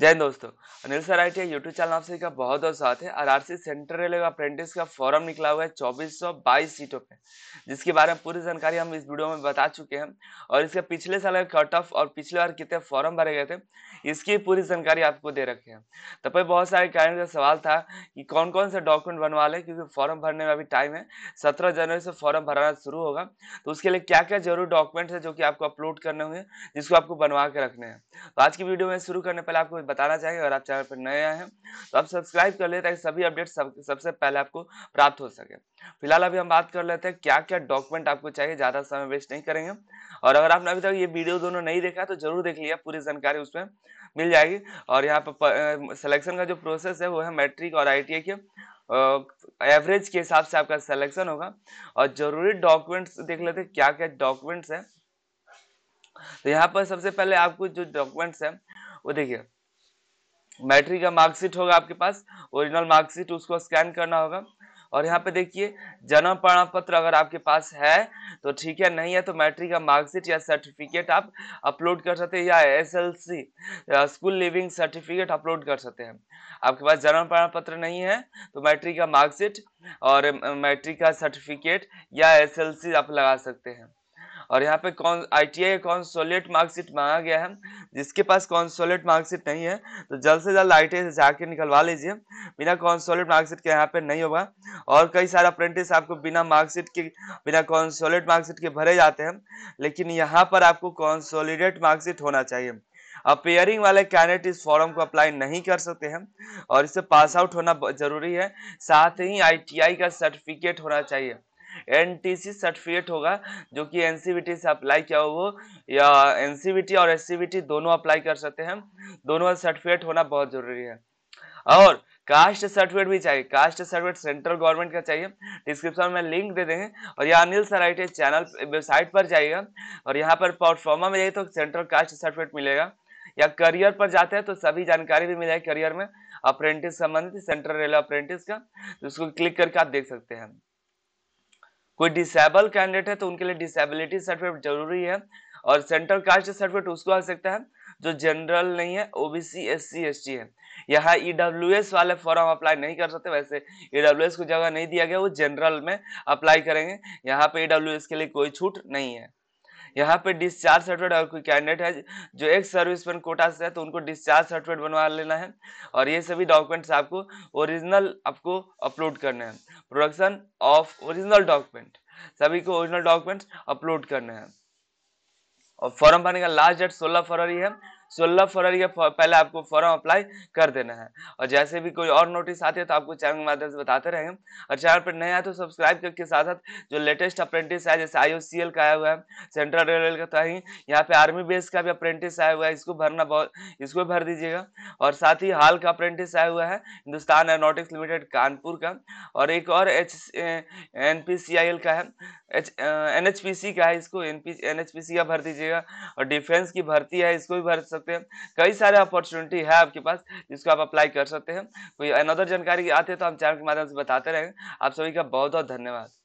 जय दोस्तों Anil sir I T YouTube channel आपसे का बहुत बहुत साथ है आरआरसी सेंट्रल रेलवे अप्रेंटिस का फॉरम निकला हुआ है बाईस सीटों पे जिसके बारे में पूरी जानकारी हम इस वीडियो में बता चुके हैं और इसके पिछले साल का कट ऑफ और पिछले बार कितने फॉरम भरे गए थे इसकी पूरी जानकारी आपको दे रखे हैं तब पर बहुत सारे कारण का सवाल था कि कौन कौन सा डॉक्यूमेंट बनवा लें क्योंकि फॉर्म भरने में अभी टाइम है सत्रह जनवरी से फॉर्म भराना शुरू होगा तो उसके लिए क्या क्या जरूर डॉक्यूमेंट्स है जो कि आपको अपलोड करने होंगे जिसको आपको बनवा के रखने हैं तो आज की वीडियो में शुरू करने पहले आपको बताना चाहेंगे अगर आप चैनल पर नए आए हैं तो आप सब्सक्राइब कर लेते हैं सभी अपडेट सब सबसे पहले आपको प्राप्त हो सके फिलहाल अभी हम बात कर लेते हैं क्या क्या डॉक्यूमेंट आपको चाहिए ज़्यादा समय वेस्ट नहीं करेंगे और अगर आपने अभी तक ये वीडियो दोनों नहीं देखा तो जरूर देख लिया पूरी जानकारी उसमें मिल जाएगी और यहाँ पर सिलेक्शन का जो प्रोसेस है वो है मैट्रिक और आई के एवरेज के हिसाब से आपका सिलेक्शन होगा और जरूरी डॉक्यूमेंट्स देख लेते हैं क्या क्या डॉक्यूमेंट्स हैं तो यहाँ पर सबसे पहले आपको जो डॉक्यूमेंट्स हैं वो देखिए मैट्रिक का मार्कशीट होगा आपके पास ओरिजिनल मार्कशीट उसको स्कैन करना होगा और यहाँ पे देखिए जन्म प्रमाण पत्र अगर आपके पास है तो ठीक है नहीं है तो मैट्रिक का मार्कशीट या सर्टिफिकेट आप अपलोड कर सकते हैं या SLC school leaving certificate upload कर सकते हैं आपके पास जन्म प्रमाण पत्र नहीं है तो मैट्रिक का मार्कशीट और मैट्रिक का सर्टिफिकेट या एसएलसी आप लगा सकते हैं और यहाँ पे कौन I T I consolidated marksheet मांगा गया है जिसके पास कॉन्सोलेट मार्कशीट नहीं है तो जल्द से जल्द आई टी से जाके निकलवा लीजिए बिना कॉन्सोलेट मार्कशीट के यहाँ पे नहीं होगा और कई सारे अप्रेंटिस आपको बिना मार्कशीट के बिना कॉन्सोलेट मार्कशीट के भरे जाते हैं लेकिन यहाँ पर आपको कॉन्सोलिडेट मार्कशीट होना चाहिए अपेयरिंग वाले कैंडिडेट इस फॉर्म को अप्लाई नहीं कर सकते हैं और इससे पास आउट होना जरूरी है साथ ही आईटीआई का सर्टिफिकेट होना चाहिए एनटीसी सर्टिफिकेट होगा जो कि एनसीबीटी से अप्लाई किया हो वो या एनसीबीटी और एससीबीटी दोनों अप्लाई कर सकते हैं दोनों का सर्टिफिकेट होना बहुत जरूरी है और कास्ट सर्टिफिकेट भी चाहिए कास्ट सर्टिफिकेट सेंट्रल गवर्नमेंट का चाहिए डिस्क्रिप्शन में लिंक दे देंगे और यहाँ अनिल सराइटे चैनल वेबसाइट पर जाइएगा और यहाँ पर प्लेटफॉर्मा में जाइए तो सेंट्रल कास्ट सर्टिफिकेट मिलेगा या करियर पर जाते हैं तो सभी जानकारी भी मिल जाएगी करियर में अप्रेंटिस संबंधित सेंट्रल रेलवे अप्रेंटिस का जिसको तो क्लिक करके आप देख सकते हैं कोई डिसेबल कैंडिडेट है तो उनके लिए डिसेबिलिटी सर्टिफिकेट जरूरी है और सेंट्रल कास्ट सर्टिफिकेट उसको आ सकता है जो जनरल नहीं है OBC S C S T है यहाँ ई e वाले फॉर्म अप्लाई नहीं कर सकते वैसे ई e को जगह नहीं दिया गया वो जनरल में अप्लाई करेंगे यहाँ पे ई e के लिए कोई छूट नहीं है यहाँ पे डिस्चार्ज सर्टिफिकेट अगर कोई कैंडिडेट है जो एक सर्विसमैन कोटा से है तो उनको डिस्चार्ज सर्टिफिकेट बनवा लेना है और ये सभी डॉक्यूमेंट्स आपको ओरिजिनल आपको अपलोड करने हैं प्रोडक्शन ऑफ ओरिजिनल डॉक्यूमेंट सभी को ओरिजिनल डॉक्यूमेंट्स अपलोड करने हैं और फॉर्म भरने का लास्ट डेट सोलह फरवरी है सोलह फरवरी के पहले आपको फॉर्म अप्लाई कर देना है और जैसे भी कोई और नोटिस आती है तो आपको चैनल के माध्यम से बताते रहेंगे और चैनल पर नए आए तो सब्सक्राइब करके साथ साथ जो लेटेस्ट अप्रेंटिस है जैसे आई का आया हुआ है सेंट्रल रेलवे का तो ही यहाँ पे आर्मी बेस का भी अप्रेंटिस आया हुआ है इसको भरना बहुत इसको भर दीजिएगा और साथ ही हाल का अप्रेंटिस आया हुआ है हिंदुस्तान एरोनोटिक्स लिमिटेड कानपुर का और एक और H N P C I L का है H N H P C का है इसको N P N H P C का भर दीजिएगा और डिफेंस की भर्ती है इसको भी भर सकते हैं कई सारे अपॉर्चुनिटी है आपके पास जिसको आप अप्लाई कर सकते हैं कोई अनदर जानकारी आते हैं तो हम चैनल के माध्यम से बताते रहेंगे आप सभी का बहुत बहुत धन्यवाद